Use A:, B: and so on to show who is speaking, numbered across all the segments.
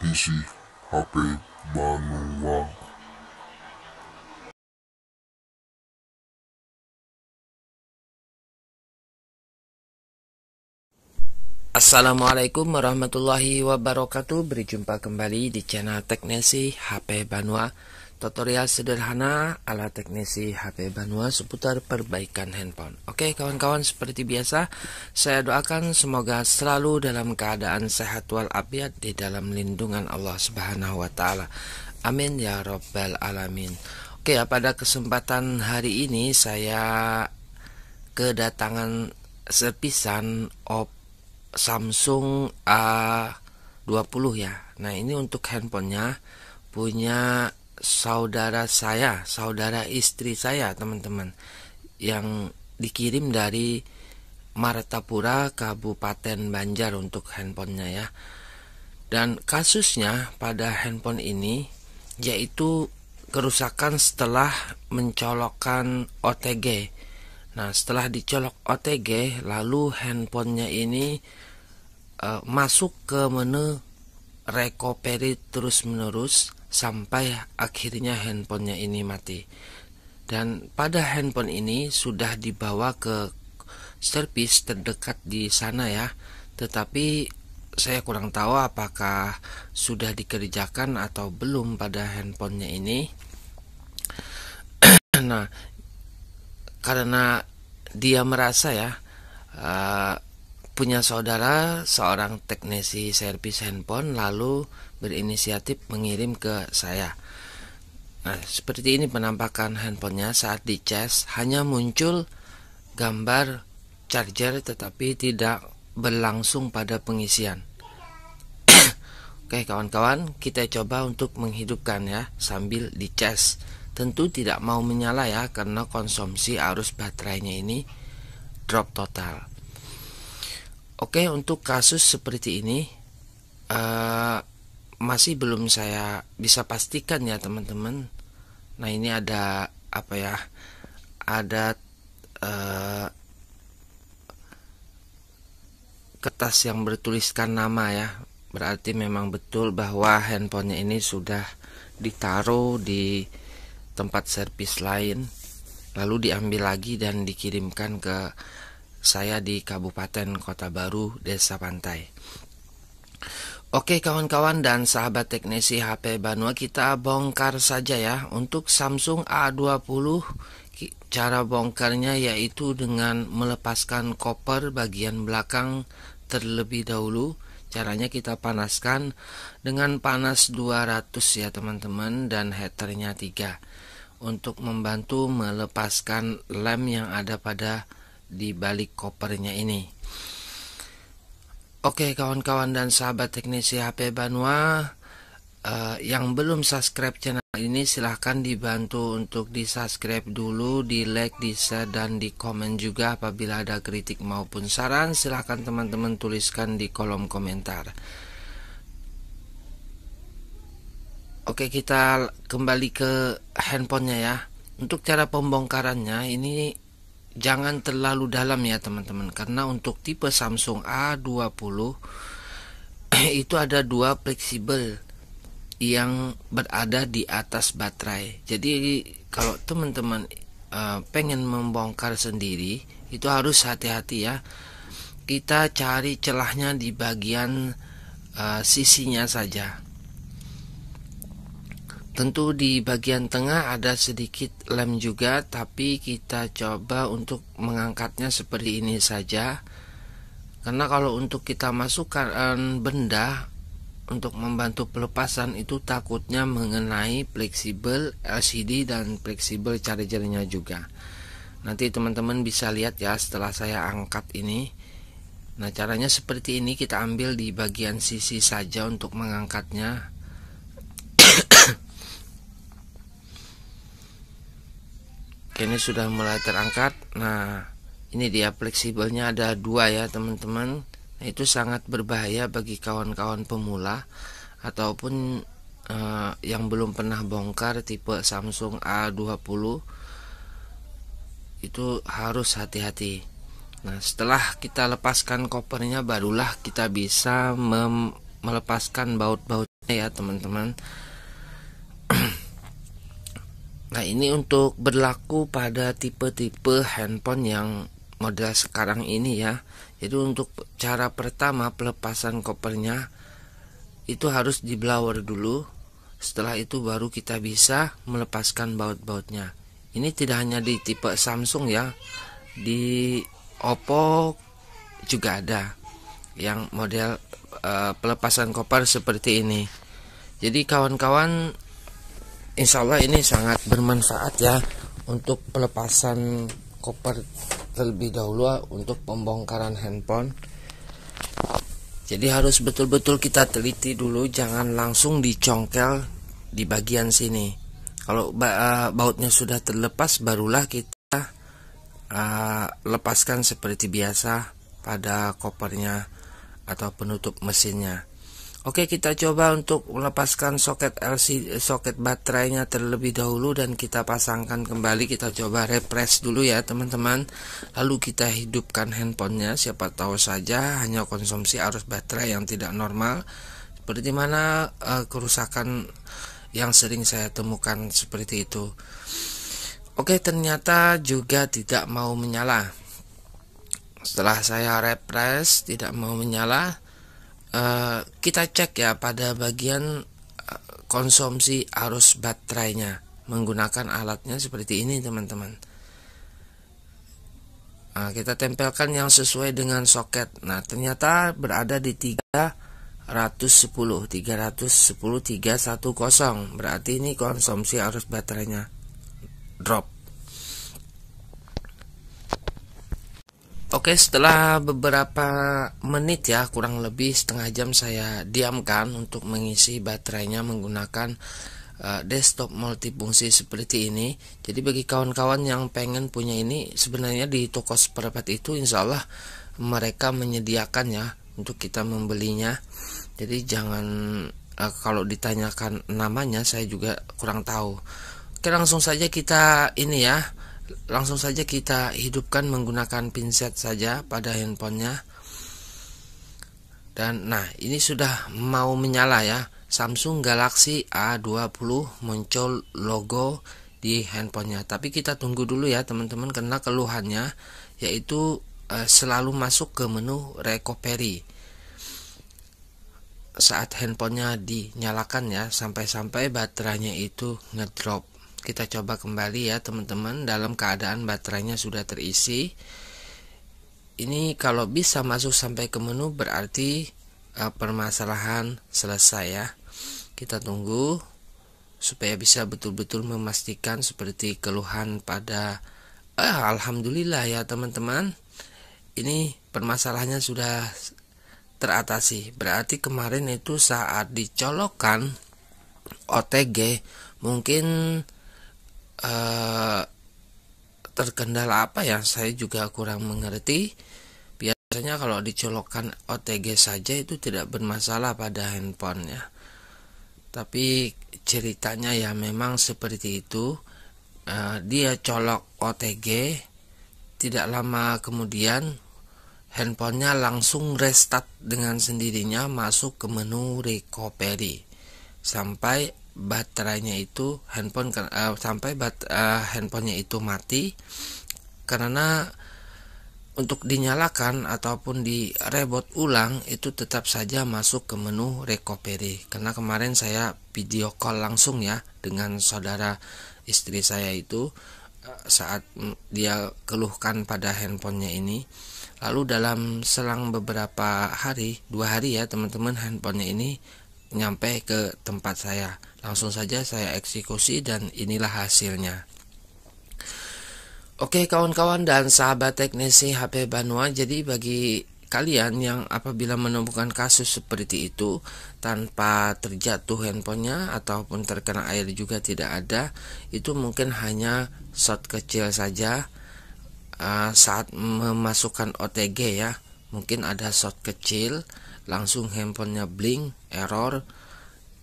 A: PC HP Manua. Assalamualaikum warahmatullahi wabarakatuh Berjumpa kembali di channel Teknisi HP Banua tutorial sederhana ala teknisi HP Banua seputar perbaikan handphone. Oke kawan-kawan seperti biasa saya doakan semoga selalu dalam keadaan sehat wal walafiat di dalam lindungan Allah Subhanahu wa taala. Amin ya rabbal alamin. Oke ya pada kesempatan hari ini saya kedatangan sepisan op Samsung A20 ya. Nah ini untuk handphonenya punya saudara saya, saudara istri saya, teman-teman, yang dikirim dari Martapura, Kabupaten Banjar untuk handphonenya ya. Dan kasusnya pada handphone ini yaitu kerusakan setelah mencolokkan OTG. Nah, setelah dicolok OTG, lalu handphonenya ini e, masuk ke menu recovery terus-menerus sampai akhirnya handphonenya ini mati. Dan pada handphone ini sudah dibawa ke servis terdekat di sana ya. Tetapi saya kurang tahu apakah sudah dikerjakan atau belum pada handphonenya ini. nah, karena dia merasa ya uh, punya saudara seorang teknisi servis handphone lalu berinisiatif mengirim ke saya. Nah, seperti ini penampakan handphonenya saat dicas hanya muncul gambar charger tetapi tidak berlangsung pada pengisian. Oke kawan-kawan, kita coba untuk menghidupkan ya sambil dicas. Tentu tidak mau menyala ya karena konsumsi arus baterainya ini drop total. Oke, untuk kasus seperti ini uh, masih belum saya bisa pastikan ya, teman-teman. Nah, ini ada apa ya? Ada uh, kertas yang bertuliskan nama ya. Berarti memang betul bahwa handphonenya ini sudah ditaruh di tempat servis lain lalu diambil lagi dan dikirimkan ke saya di Kabupaten Kota Baru, Desa Pantai. Oke kawan-kawan dan sahabat teknisi HP Banua kita bongkar saja ya untuk Samsung A20 cara bongkarnya yaitu dengan melepaskan koper bagian belakang terlebih dahulu caranya kita panaskan dengan panas 200 ya teman-teman dan headernya 3 untuk membantu melepaskan lem yang ada pada di balik kopernya ini. Oke kawan-kawan dan sahabat teknisi HP Banua eh, yang belum subscribe channel ini silahkan dibantu untuk di subscribe dulu, di like, di share dan di komen juga apabila ada kritik maupun saran silahkan teman-teman tuliskan di kolom komentar. Oke kita kembali ke handphonenya ya. Untuk cara pembongkarannya ini jangan terlalu dalam ya teman-teman karena untuk tipe Samsung A20 itu ada dua fleksibel yang berada di atas baterai jadi kalau teman-teman uh, pengen membongkar sendiri itu harus hati-hati ya kita cari celahnya di bagian uh, sisinya saja Tentu di bagian tengah ada sedikit lem juga, tapi kita coba untuk mengangkatnya seperti ini saja. Karena kalau untuk kita masukkan benda untuk membantu pelepasan itu takutnya mengenai fleksibel LCD dan fleksibel chargernya juga. Nanti teman-teman bisa lihat ya setelah saya angkat ini. Nah caranya seperti ini kita ambil di bagian sisi saja untuk mengangkatnya ini sudah mulai terangkat nah ini dia fleksibelnya ada dua ya teman-teman nah, itu sangat berbahaya bagi kawan-kawan pemula ataupun uh, yang belum pernah bongkar tipe Samsung A20 itu harus hati-hati nah setelah kita lepaskan kopernya barulah kita bisa melepaskan baut-bautnya ya teman-teman Nah, ini untuk berlaku pada tipe-tipe handphone yang model sekarang ini ya. Jadi untuk cara pertama pelepasan kopernya itu harus di blower dulu. Setelah itu baru kita bisa melepaskan baut-bautnya. Ini tidak hanya di tipe Samsung ya. Di Oppo juga ada yang model uh, pelepasan koper seperti ini. Jadi kawan-kawan insya Allah ini sangat bermanfaat ya untuk pelepasan koper terlebih dahulu untuk pembongkaran handphone jadi harus betul-betul kita teliti dulu jangan langsung dicongkel di bagian sini kalau eh, bautnya sudah terlepas barulah kita uh, lepaskan seperti biasa pada kopernya atau penutup mesinnya Oke, kita coba untuk melepaskan soket LC soket baterainya terlebih dahulu dan kita pasangkan kembali. Kita coba refresh dulu ya, teman-teman. Lalu kita hidupkan handphonenya. Siapa tahu saja hanya konsumsi arus baterai yang tidak normal. Seperti mana uh, kerusakan yang sering saya temukan seperti itu. Oke, ternyata juga tidak mau menyala. Setelah saya refresh, tidak mau menyala uh, kita cek ya pada bagian eh, konsumsi arus baterainya menggunakan alatnya seperti ini teman-teman nah, kita tempelkan yang sesuai dengan soket nah ternyata berada di 310 310 310 berarti ini konsumsi arus baterainya drop Oke, setelah beberapa menit ya, kurang lebih setengah jam saya diamkan untuk mengisi baterainya menggunakan uh, desktop multifungsi seperti ini. Jadi bagi kawan-kawan yang pengen punya ini, sebenarnya di toko seperempat itu insya Allah mereka menyediakan ya untuk kita membelinya. Jadi jangan uh, kalau ditanyakan namanya saya juga kurang tahu. Oke, langsung saja kita ini ya langsung saja kita hidupkan menggunakan pinset saja pada handphonenya dan nah ini sudah mau menyala ya Samsung Galaxy A20 muncul logo di handphonenya tapi kita tunggu dulu ya teman-teman karena keluhannya yaitu e, selalu masuk ke menu recovery saat handphonenya dinyalakan ya sampai-sampai baterainya itu ngedrop kita coba kembali ya teman-teman dalam keadaan baterainya sudah terisi ini kalau bisa masuk sampai ke menu berarti e, permasalahan selesai ya kita tunggu supaya bisa betul-betul memastikan seperti keluhan pada eh, alhamdulillah ya teman-teman ini permasalahannya sudah teratasi berarti kemarin itu saat dicolokkan OTG mungkin Eh, terkendala apa ya saya juga kurang mengerti biasanya kalau dicolokkan OTG saja itu tidak bermasalah pada handphonenya tapi ceritanya ya memang seperti itu eh, dia colok OTG tidak lama kemudian handphonenya langsung restart dengan sendirinya masuk ke menu recovery sampai baterainya itu handphone uh, sampai bat, uh, handphonenya itu mati karena untuk dinyalakan ataupun di reboot ulang itu tetap saja masuk ke menu recovery karena kemarin saya video call langsung ya dengan saudara istri saya itu eh, saat dia keluhkan pada handphonenya ini lalu dalam selang beberapa hari dua hari ya teman-teman handphonenya ini nyampe ke tempat saya Langsung saja saya eksekusi dan inilah hasilnya. Oke kawan-kawan dan sahabat teknisi HP Banua, jadi bagi kalian yang apabila menemukan kasus seperti itu tanpa terjatuh handphonenya ataupun terkena air juga tidak ada, itu mungkin hanya shot kecil saja uh, saat memasukkan OTG ya. Mungkin ada shot kecil, langsung handphonenya blink, error,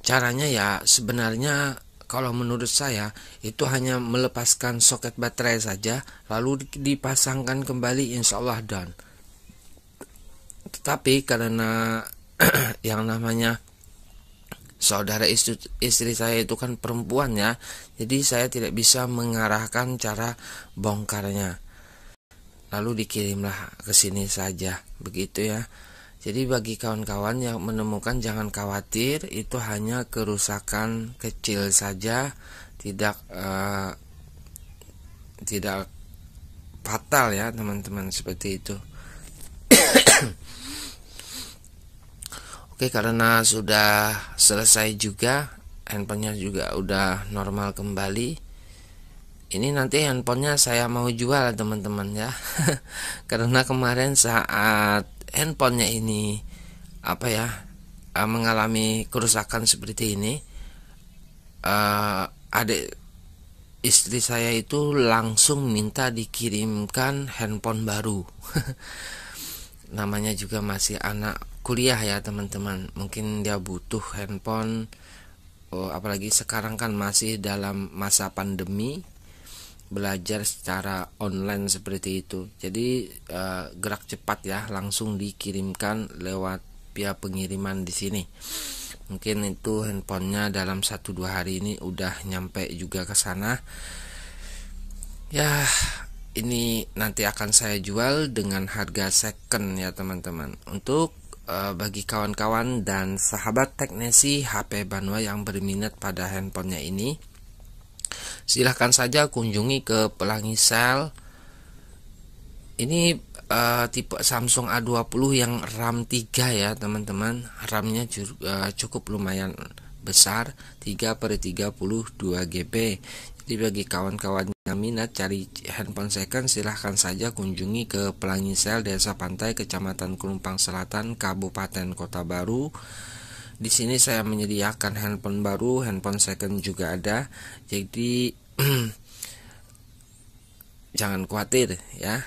A: caranya ya sebenarnya kalau menurut saya itu hanya melepaskan soket baterai saja lalu dipasangkan kembali insya Allah dan tetapi karena yang namanya saudara istri, istri saya itu kan perempuan ya jadi saya tidak bisa mengarahkan cara bongkarnya lalu dikirimlah ke sini saja begitu ya jadi bagi kawan-kawan yang menemukan jangan khawatir itu hanya kerusakan kecil saja tidak eh, tidak fatal ya teman-teman seperti itu. Oke karena sudah selesai juga handphonenya juga udah normal kembali ini nanti handphonenya saya mau jual teman-teman ya karena kemarin saat handphonenya ini apa ya eh, mengalami kerusakan seperti ini uh, adik istri saya itu langsung minta dikirimkan handphone baru namanya juga masih anak kuliah ya teman-teman mungkin dia butuh handphone oh, apalagi sekarang kan masih dalam masa pandemi belajar secara online seperti itu. Jadi uh, gerak cepat ya langsung dikirimkan lewat pihak pengiriman di sini. Mungkin itu handphonenya dalam satu dua hari ini udah nyampe juga ke sana. Ya, ini nanti akan saya jual dengan harga second ya teman-teman. Untuk uh, bagi kawan-kawan dan sahabat teknisi HP Banwa yang berminat pada handphonenya ini silahkan saja kunjungi ke Pelangi Sel ini uh, tipe Samsung A20 yang RAM 3 ya teman-teman RAM-nya eh, cukup lumayan besar 3 per 32 GB jadi bagi kawan-kawan yang minat cari handphone second silahkan saja kunjungi ke Pelangi Sel Desa Pantai Kecamatan Kelumpang Selatan Kabupaten Kota Baru di sini saya menyediakan handphone baru, handphone second juga ada. Jadi jangan khawatir ya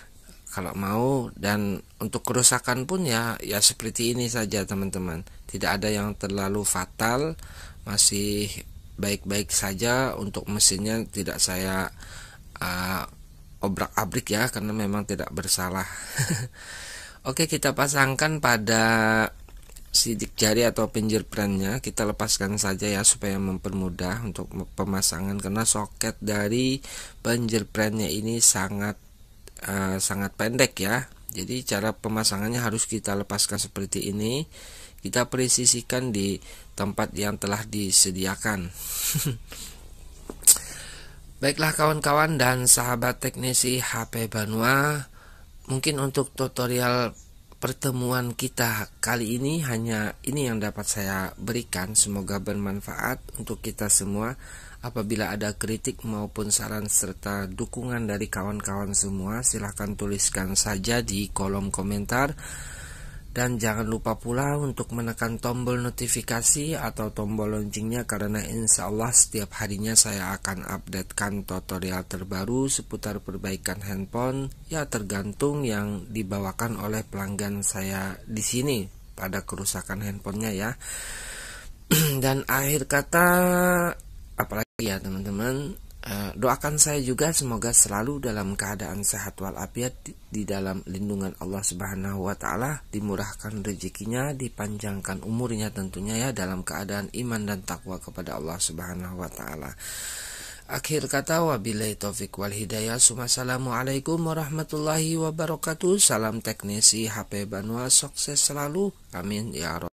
A: kalau mau dan untuk kerusakan pun ya ya seperti ini saja teman-teman tidak ada yang terlalu fatal masih baik-baik saja untuk mesinnya tidak saya uh, obrak-abrik ya karena memang tidak bersalah oke kita pasangkan pada sidik jari atau pinggir brandnya kita lepaskan saja ya supaya mempermudah untuk pemasangan karena soket dari pinggir brandnya ini sangat uh, sangat pendek ya jadi cara pemasangannya harus kita lepaskan seperti ini kita presisikan di tempat yang telah disediakan baiklah kawan-kawan dan sahabat teknisi HP Banua mungkin untuk tutorial pertemuan kita kali ini hanya ini yang dapat saya berikan. Semoga bermanfaat untuk kita semua. Apabila ada kritik maupun saran serta dukungan dari kawan-kawan semua, silahkan tuliskan saja di kolom komentar. Dan jangan lupa pula untuk menekan tombol notifikasi atau tombol loncengnya karena insya Allah setiap harinya saya akan updatekan tutorial terbaru seputar perbaikan handphone ya tergantung yang dibawakan oleh pelanggan saya di sini pada kerusakan handphonenya ya. Dan akhir kata apalagi ya teman-teman Eh, doakan saya juga semoga selalu dalam keadaan sehat walafiat di, dalam lindungan Allah Subhanahu wa taala, dimurahkan rezekinya, dipanjangkan umurnya tentunya ya dalam keadaan iman dan takwa kepada Allah Subhanahu wa taala. Akhir kata wabillahi taufik wal hidayah. Assalamualaikum warahmatullahi wabarakatuh. Salam teknisi HP Banua sukses selalu. Amin ya